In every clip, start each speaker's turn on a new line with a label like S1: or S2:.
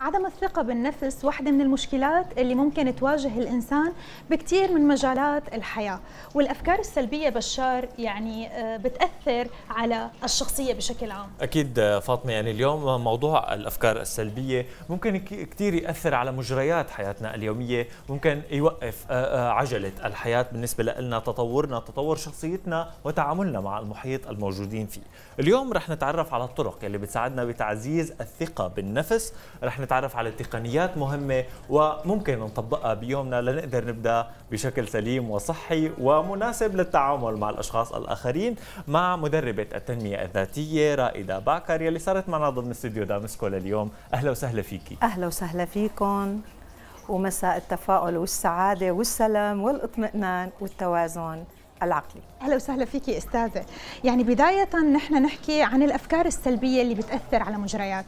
S1: عدم الثقة بالنفس واحدة من المشكلات اللي ممكن تواجه الإنسان بكثير من مجالات الحياة والأفكار السلبية بشار يعني آه، بتأثر على الشخصية بشكل عام
S2: أكيد آه، فاطمة يعني اليوم موضوع الأفكار السلبية ممكن كثير يأثر على مجريات حياتنا اليومية ممكن يوقف آه، عجلة الحياة بالنسبة لنا تطورنا تطور شخصيتنا وتعاملنا مع المحيط الموجودين فيه اليوم رح نتعرف على الطرق اللي بتساعدنا بتعزيز الثقة بالنفس رح نتعرف على تقنيات مهمة وممكن نطبقها بيومنا لنقدر نبدأ بشكل سليم وصحي ومناسب للتعامل مع الأشخاص الآخرين مع مدربة التنمية الذاتية رائدة باكر يلي صارت معنا ضمن استديو دامسكو لليوم أهلا وسهلا فيكي
S3: أهلا وسهلا فيكم ومساء التفاؤل والسعادة
S1: والسلام والاطمئنان والتوازن العقلي اهلا وسهلا فيكي استاذه يعني بدايه نحن نحكي عن الافكار السلبيه اللي بتاثر على مجريات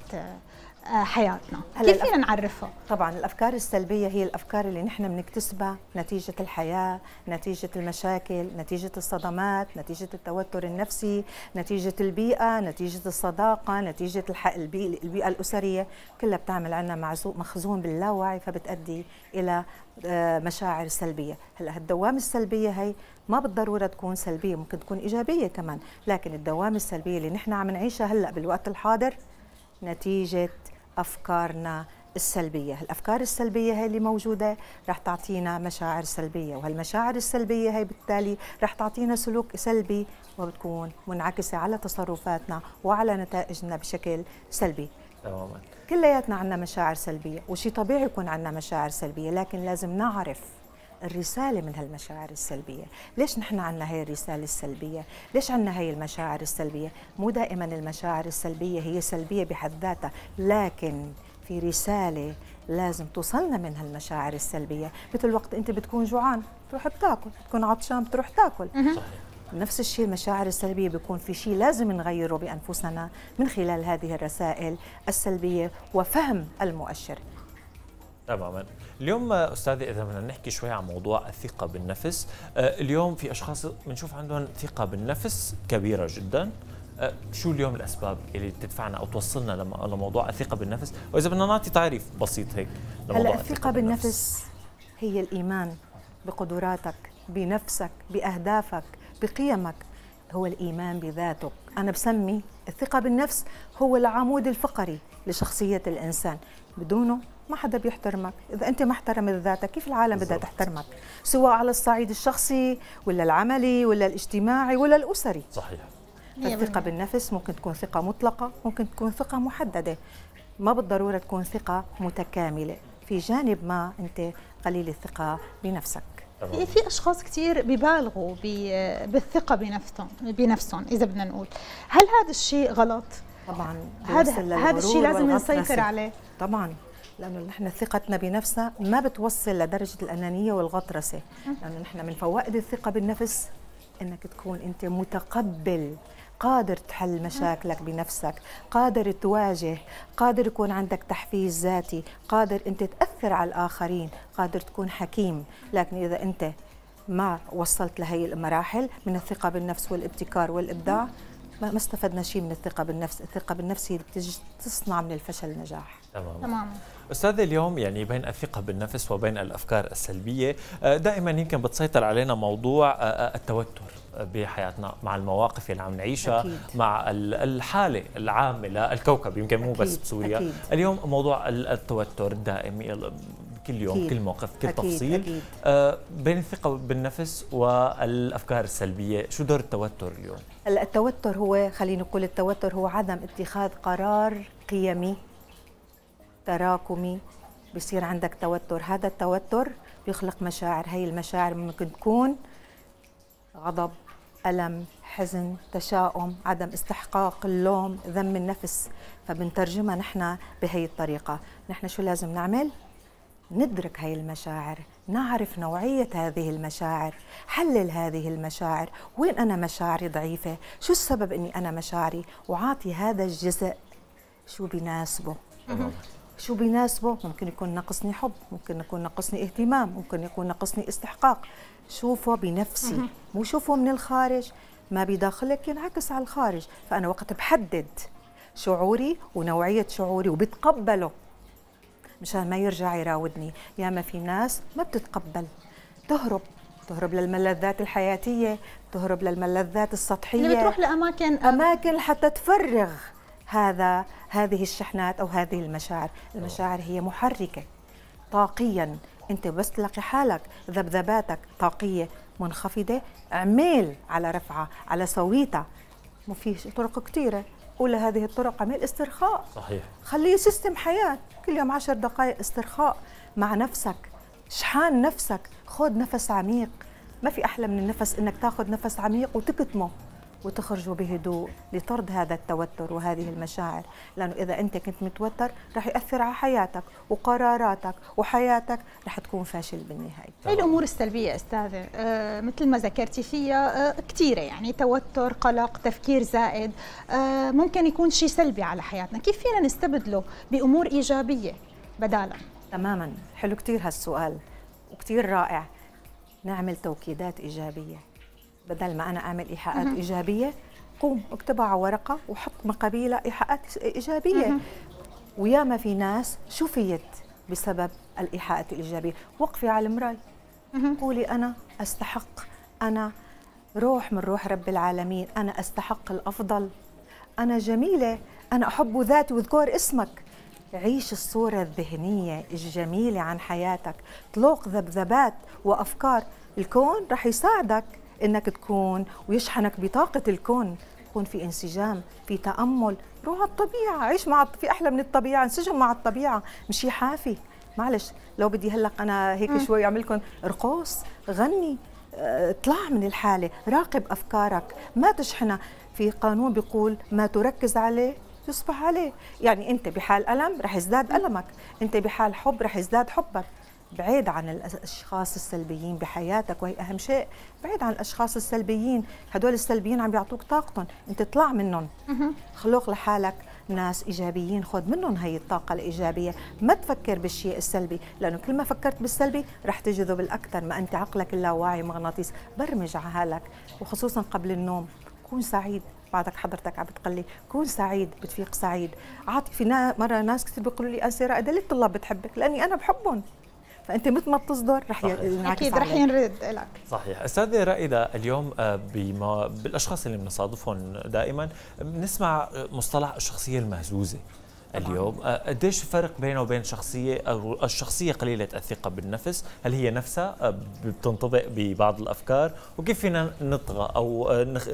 S1: آه، حياتنا كيف فينا نعرفها طبعا الافكار السلبيه هي الافكار اللي نحن بنكتسبها
S3: نتيجه الحياه نتيجه المشاكل نتيجه الصدمات نتيجه التوتر النفسي نتيجه البيئه نتيجه الصداقه نتيجه البيئه الاسريه كلها بتعمل عنا مخزون باللاوعي فبتؤدي الى آه، مشاعر سلبيه هلا هالدوام السلبيه هي ما بالضروره تكون سلبيه ممكن تكون ايجابيه كمان لكن الدوام السلبيه اللي نحن عم نعيشها هلا بالوقت الحاضر نتيجه افكارنا السلبية الأفكار السلبية هي اللي موجودة رح تعطينا مشاعر سلبية وهالمشاعر السلبية هي بالتالي رح تعطينا سلوك سلبي وبتكون منعكسة على تصرفاتنا وعلى نتائجنا بشكل سلبي تماما كلياتنا عندنا مشاعر سلبية وشي طبيعي يكون عندنا مشاعر سلبية لكن لازم نعرف الرسالة من هالمشاعر السلبية ليش نحن عنا هاي الرسالة السلبية ليش عنا هاي المشاعر السلبية مو دائما المشاعر السلبية هي سلبية بحد ذاتها لكن في رسالة لازم توصلنا من هالمشاعر السلبية مثل وقت أنت بتكون جوعان بتروح بتاكل بتكون عطشان بتروح تاكل صحيح نفس الشيء المشاعر السلبية بيكون في شيء لازم نغيره بأنفسنا من خلال هذه الرسائل السلبية وفهم المؤشر
S2: تماما اليوم استاذي اذا بدنا نحكي شوي عن موضوع الثقه بالنفس آه، اليوم في اشخاص بنشوف عندهم ثقه بالنفس كبيره جدا آه، شو اليوم الاسباب اللي بتدفعنا او توصلنا لموضوع الثقه بالنفس واذا بدنا نعطي تعريف بسيط هيك هلا الثقه
S3: بالنفس, بالنفس هي الايمان بقدراتك بنفسك باهدافك بقيمك هو الايمان بذاتك انا بسمي الثقه بالنفس هو العمود الفقري لشخصيه الانسان بدونه ما حدا بيحترمك اذا انت ما احترمت ذاتك كيف العالم بدها تحترمك سواء على الصعيد الشخصي ولا العملي ولا الاجتماعي ولا الاسري
S1: صحيح الثقة
S3: بالنفس ممكن تكون ثقة مطلقة ممكن تكون ثقة محددة ما بالضرورة تكون ثقة متكاملة في جانب ما أنت قليل الثقة بنفسك في
S1: اشخاص كثير ببالغوا بالثقه بنفسهم بنفسهم اذا بدنا نقول هل هذا الشيء غلط
S3: طبعا هذا هذا الشيء لازم نسيطر عليه طبعا لانه نحن ثقتنا بنفسنا ما بتوصل لدرجه الانانيه والغطرسه لانه نحن من فوائد الثقه بالنفس انك تكون انت متقبل قادر تحل مشاكلك بنفسك قادر تواجه قادر يكون عندك تحفيز ذاتي قادر انت تاثر على الاخرين قادر تكون حكيم لكن اذا انت ما وصلت لهي المراحل من الثقه بالنفس والابتكار والابداع ما استفدنا شيء من الثقه بالنفس الثقه بالنفس هي اللي بتجي تصنع من الفشل
S1: نجاح
S2: تمام تمام استاذ اليوم يعني بين الثقه بالنفس وبين الافكار السلبيه آه، دائما يمكن بتسيطر علينا موضوع آه، آه، التوتر بحياتنا مع المواقف اللي عم نعيشها أكيد. مع الحاله العامه للكوكب يمكن مو بس بسوريا أكيد. اليوم موضوع التوتر الدائم كل يوم أكيد. كل موقف كل أكيد. تفصيل أكيد. آه بين الثقه بالنفس والافكار السلبيه شو دور التوتر اليوم
S3: التوتر هو خلينا نقول التوتر هو عدم اتخاذ قرار قيمي تراكمي بصير عندك توتر هذا التوتر بيخلق مشاعر هي المشاعر ممكن تكون غضب ألم حزن تشاؤم عدم استحقاق اللوم ذم النفس فبنترجمها نحن بهي الطريقة نحن شو لازم نعمل؟ ندرك هاي المشاعر نعرف نوعية هذه المشاعر حلل هذه المشاعر وين أنا مشاعري ضعيفة شو السبب أني أنا مشاعري وعاطي هذا الجزء شو بيناسبه شو بيناسبه ممكن يكون نقصني حب ممكن يكون نقصني اهتمام ممكن يكون نقصني استحقاق شوفه بنفسي مو شوفه من الخارج ما بداخلك ينعكس على الخارج فأنا وقت بحدد شعوري ونوعية شعوري وبتقبله مشان ما يرجع يراودني ياما في ناس ما بتتقبل تهرب تهرب للملذات الحياتية تهرب للملذات السطحية اللي يعني بتروح لأماكن أماكن حتى تفرغ هذا هذه الشحنات أو هذه المشاعر المشاعر هي محركة طاقيا أنت بس تلاقي حالك ذبذباتك طاقية منخفضة اعمل على رفعها على سويتها وفي طرق كثيرة اولى هذه الطرق عمل استرخاء صحيح خليه سيستم حياه كل يوم عشر دقائق استرخاء مع نفسك شحان نفسك خذ نفس عميق ما في احلى من النفس انك تاخذ نفس عميق وتكتمه وتخرجوا بهدوء لطرد هذا التوتر وهذه المشاعر لأنه إذا أنت كنت متوتر رح يأثر على حياتك وقراراتك وحياتك رح تكون فاشل بالنهاية
S1: هي إيه الأمور السلبية أستاذة أه مثل ما ذكرتي فيها أه كثيرة يعني توتر قلق تفكير زائد أه ممكن يكون شيء سلبي على حياتنا كيف فينا نستبدله بأمور إيجابية بدالا تماما حلو كثير هالسؤال وكثير رائع
S3: نعمل توكيدات إيجابية بدل ما أنا أعمل إيحاءات إيجابية قوم اكتبها على ورقة وحط مقابلها إيحاءات إيجابية ويا وياما في ناس شفيت بسبب الإيحاءات الإيجابية وقفي على المراي قولي أنا أستحق أنا روح من روح رب العالمين أنا أستحق الأفضل أنا جميلة أنا أحب ذاتي واذكر اسمك عيش الصورة الذهنية الجميلة عن حياتك طلوق ذبذبات وأفكار الكون رح يساعدك انك تكون ويشحنك بطاقه الكون يكون في انسجام في تامل روح على الطبيعه عيش مع في احلى من الطبيعه انسجم مع الطبيعه مشي حافي معلش لو بدي هلا انا هيك شوي اعمل لكم رقص غني آه، اطلع من الحاله راقب افكارك ما تشحنها في قانون بيقول ما تركز عليه يصبح عليه يعني انت بحال الم رح يزداد المك انت بحال حب رح يزداد حبك بعيد عن الاشخاص السلبيين بحياتك وهي اهم شيء بعيد عن الاشخاص السلبيين هدول السلبيين عم بيعطوك طاقتهم انت اطلع منهم خلق لحالك ناس ايجابيين خذ منهم هي الطاقه الايجابيه ما تفكر بالشيء السلبي لانه كل ما فكرت بالسلبي رح تجذب الاكثر ما انت عقلك اللاواعي مغناطيس برمج عهالك وخصوصا قبل النوم كون سعيد بعدك حضرتك عم بتقلي كون سعيد بتفيق سعيد عاطي في مره ناس كثير بيقولوا لي انسيره قد ليه الطلاب بتحبك لاني انا بحبهم فانت مثل ما بتصدر رح ينعكس يعني
S1: اكيد رح ينرد لك
S2: صحيح استاذه رائده اليوم آه، بما بالاشخاص اللي بنصادفهم دائما بنسمع مصطلح الشخصيه المهزوزه اليوم آه، قديش الفرق بينه وبين شخصية أو الشخصية قليلة الثقة بالنفس هل هي نفسها آه، بتنطبق ببعض الأفكار وكيف فينا نطغى أو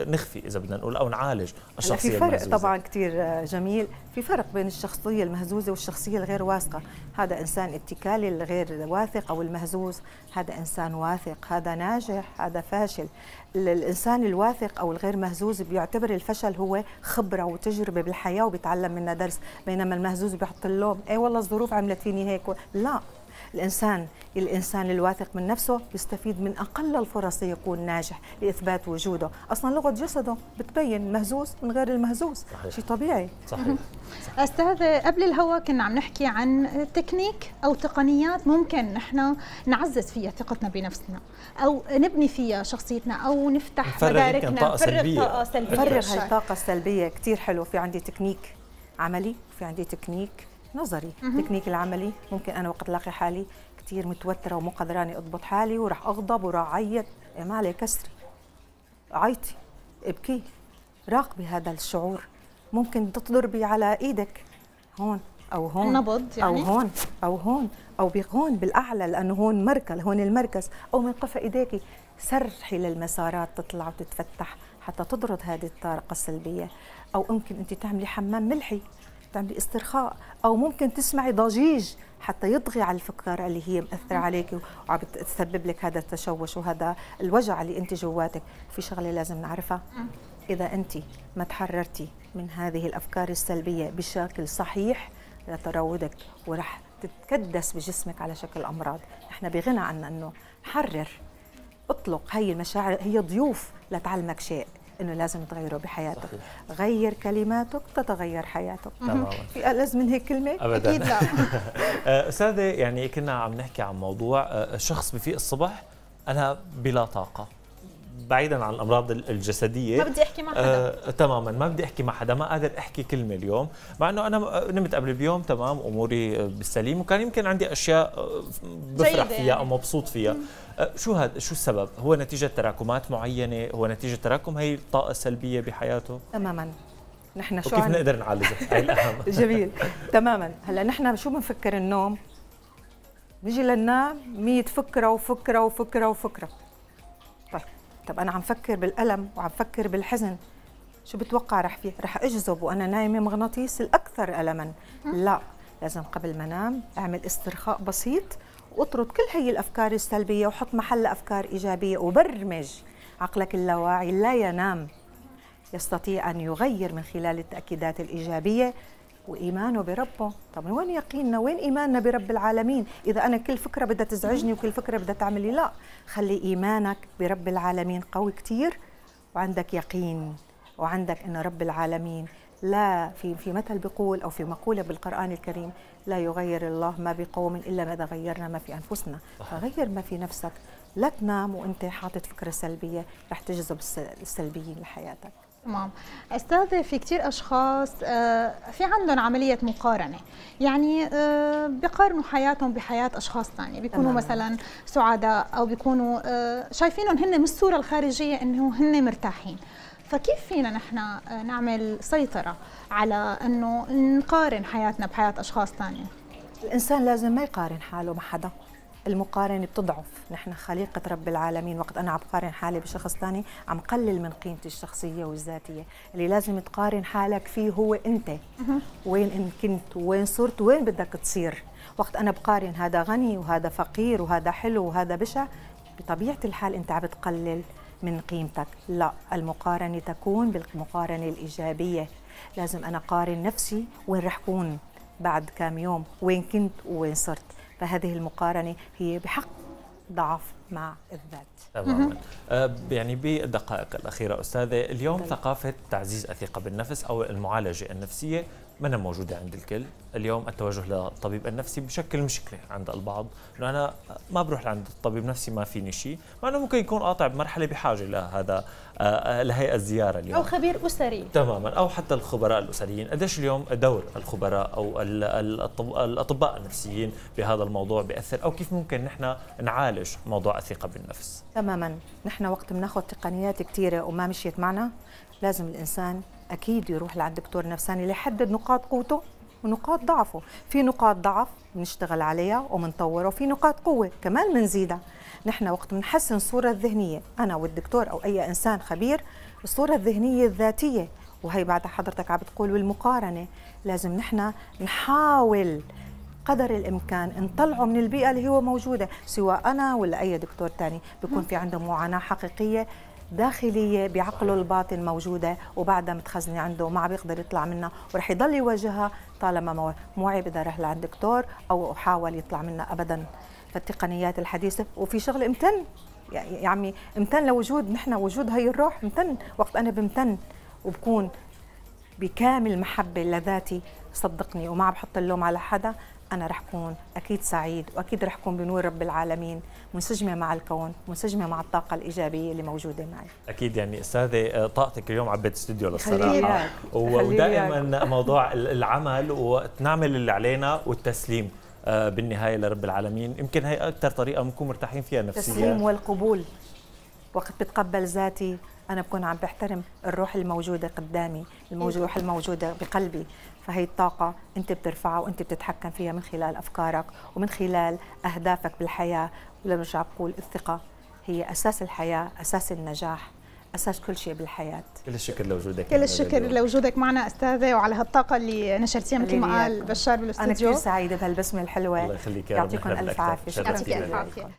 S2: نخفي إذا بدنا نقول أو نعالج الشخصية في فرق المهزوزة. طبعا
S3: كتير جميل في فرق بين الشخصية المهزوزة والشخصية الغير واثقة هذا إنسان اتكالي الغير واثق أو المهزوز هذا إنسان واثق هذا ناجح هذا فاشل الإنسان الواثق أو الغير مهزوز بيعتبر الفشل هو خبرة وتجربة بالحياة وبيتعلم منها درس بينما المهزوز بيحط اللوم أي والله الظروف عملت فيني هيك لا الإنسان الإنسان الواثق من نفسه يستفيد من أقل الفرص يكون ناجح لإثبات وجوده أصلا لغة جسده بتبين
S1: مهزوز من غير المهزوز شيء طبيعي صحيح, أستاذ قبل الهوا كنا عم نحكي عن تكنيك أو تقنيات ممكن نحن نعزز فيها ثقتنا بنفسنا أو نبني فيها شخصيتنا أو نفتح مداركنا نفرغ طاقة سلبية طاقة فرغ هاي
S3: الطاقة السلبية كثير حلو في عندي تكنيك عملي في عندي تكنيك نظري التكنيك العملي ممكن انا وقت لاقي حالي كثير متوتره ومو قدراني اضبط حالي وراح اغضب وراح اعيط إيه، ما عليه كسري عيطي ابكي راقبي هذا الشعور ممكن تضربي على ايدك هون او هون نبض يعني؟ او هون او هون او هون بالاعلى لانه هون مركز هون المركز او من قفا ايديك سرحي للمسارات تطلع وتتفتح حتى تضرد هذه الطاقه السلبيه او ممكن انت تعملي حمام ملحي تعملي استرخاء او ممكن تسمعي ضجيج حتى يطغي على الفكر اللي هي مأثرة عليك وعم تسبب لك هذا التشوش وهذا الوجع اللي انت جواتك في شغله لازم نعرفها اذا انت ما تحررتي من هذه الافكار السلبيه بشكل صحيح لتراودك ورح تتكدس بجسمك على شكل امراض احنا بغنى عنا انه حرر اطلق هي المشاعر هي ضيوف لتعلمك شيء انه لازم تغيره بحياتك صحيح. غير كلماتك تتغير حياتك في الز من هيك كلمه ابدا
S2: اكيد لا أه، استاذه يعني كنا عم نحكي عن موضوع أه، شخص بفيق الصبح انا بلا طاقه بعيدا عن الامراض الجسديه ما بدي احكي مع حدا آه، تماما ما بدي احكي مع حدا ما قادر احكي كلمه اليوم مع انه انا آه، نمت قبل بيوم تمام اموري آه، بالسليم وكان يمكن عندي اشياء آه، بفرح فيها يعني. او مبسوط فيها آه، شو هذا شو السبب هو نتيجه تراكمات معينه هو نتيجه تراكم هي الطاقه السلبيه بحياته
S3: تماما نحن شو كيف عن... نقدر
S2: نعالجها هي الاهم
S3: جميل تماما هلا نحن شو بنفكر النوم بيجي لننام 100 فكره وفكره وفكره وفكره طب انا عم فكر بالالم وعم فكر بالحزن شو بتوقع رح في رح اجذب وانا نايمه مغناطيس الاكثر الما لا لازم قبل ما انام اعمل استرخاء بسيط واطرد كل هي الافكار السلبيه وحط محل افكار ايجابيه وبرمج عقلك اللاواعي لا ينام يستطيع ان يغير من خلال التاكيدات الايجابيه وايمانه بربه طب من وين يقيننا وين ايماننا برب العالمين اذا انا كل فكره بدها تزعجني وكل فكره بدها تعمل لي لا خلي ايمانك برب العالمين قوي كثير وعندك يقين وعندك انه رب العالمين لا في في مثل بقول او في مقوله بالقران الكريم لا يغير الله ما بقوم الا ماذا غيرنا ما في انفسنا فغير ما في نفسك لا تنام وانت حاطط فكره سلبيه رح تجذب السلبيين لحياتك
S1: تمام استاذ في كثير اشخاص آه، في عندهم عمليه مقارنه يعني آه، بقارنوا حياتهم بحياه اشخاص ثانيه بيكونوا تمام. مثلا سعداء او بيكونوا آه، شايفينهم هن من الصوره الخارجيه انه هن مرتاحين فكيف فينا نحن نعمل سيطره على انه نقارن حياتنا بحياه اشخاص ثانيه الانسان لازم ما يقارن حاله مع حدا المقارنة بتضعف نحن خليقة
S3: رب العالمين وقت أنا عم بقارن حالي بشخص ثاني عم قلل من قيمتي الشخصية والذاتية اللي لازم تقارن حالك فيه هو أنت وين إن كنت وين صرت وين بدك تصير وقت أنا بقارن هذا غني وهذا فقير وهذا حلو وهذا بشع بطبيعة الحال أنت عم بتقلل من قيمتك لا المقارنة تكون بالمقارنة الإيجابية لازم أنا قارن نفسي وين رح كون بعد كام يوم وين كنت وين صرت فهذه المقارنة هي بحق ضعف مع الذات
S2: تماما أه، يعني بالدقائق الأخيرة أستاذة اليوم ثقافة تعزيز الثقة بالنفس أو المعالجة النفسية منا موجودة عند الكل اليوم التوجه للطبيب النفسي بشكل مشكلة عند البعض أنه أنا ما بروح لعند الطبيب نفسي ما فيني شيء مع أنه ممكن يكون قاطع بمرحلة بحاجة لهذا آه، لهي الزيارة اليوم أو
S1: خبير أسري
S2: تماما أو حتى الخبراء الأسريين قديش اليوم دور الخبراء أو الأطباء النفسيين بهذا الموضوع بيأثر أو كيف ممكن نحن نعالج موضوع الثقة بالنفس
S3: تماما نحن وقت بناخذ تقنيات كثيرة وما مشيت معنا لازم الإنسان اكيد يروح لعند دكتور نفساني ليحدد نقاط قوته ونقاط ضعفه في نقاط ضعف بنشتغل عليها وبنطورها وفي نقاط قوة كمان بنزيدها نحن وقت بنحسن الصورة الذهنية أنا والدكتور أو أي إنسان خبير الصورة الذهنية الذاتية وهي بعد حضرتك عم بتقول والمقارنة لازم نحن نحاول قدر الامكان نطلعه من البيئه اللي هو موجوده سواء انا ولا اي دكتور تاني بيكون في عنده معاناه حقيقيه داخليه بعقله الباطن موجوده وبعدها متخزنه عنده وما عم بيقدر يطلع منها ورح يضل يواجهها طالما موعي اذا رح لعند دكتور او حاول يطلع منها ابدا فالتقنيات الحديثه وفي شغل امتن يا عمي امتن لوجود نحن وجود هي الروح امتن وقت انا بمتن وبكون بكامل محبه لذاتي صدقني وما عم بحط اللوم على حدا أنا رح كون أكيد سعيد وأكيد رح كون بنور رب العالمين منسجمة مع الكون منسجمة مع الطاقة الإيجابية اللي موجودة معي
S2: أكيد يعني أستاذة آه، طاقتك اليوم عبت استوديو للصراحة ودائما موضوع العمل ونعمل اللي علينا والتسليم آه، بالنهاية لرب العالمين يمكن هي أكثر طريقة بنكون مرتاحين فيها نفسيا التسليم
S3: والقبول وقت بتقبل ذاتي انا بكون عم بحترم الروح الموجوده قدامي إيه. الروح الموجوده بقلبي فهي الطاقه انت بترفعها وانت بتتحكم فيها من خلال افكارك ومن خلال اهدافك بالحياه ولبرجع بقول الثقه
S1: هي اساس الحياه اساس النجاح اساس كل شيء بالحياه
S2: كل الشكر لوجودك كل الشكر
S1: لوجودك معنا استاذه وعلى هالطاقه اللي نشرتيها مثل ما قال بشار بالاستوديو انا كثير
S3: سعيده بهالبسمه الحلوه
S2: الله يخليك يعطيكم الف عافيه شكرا عافيه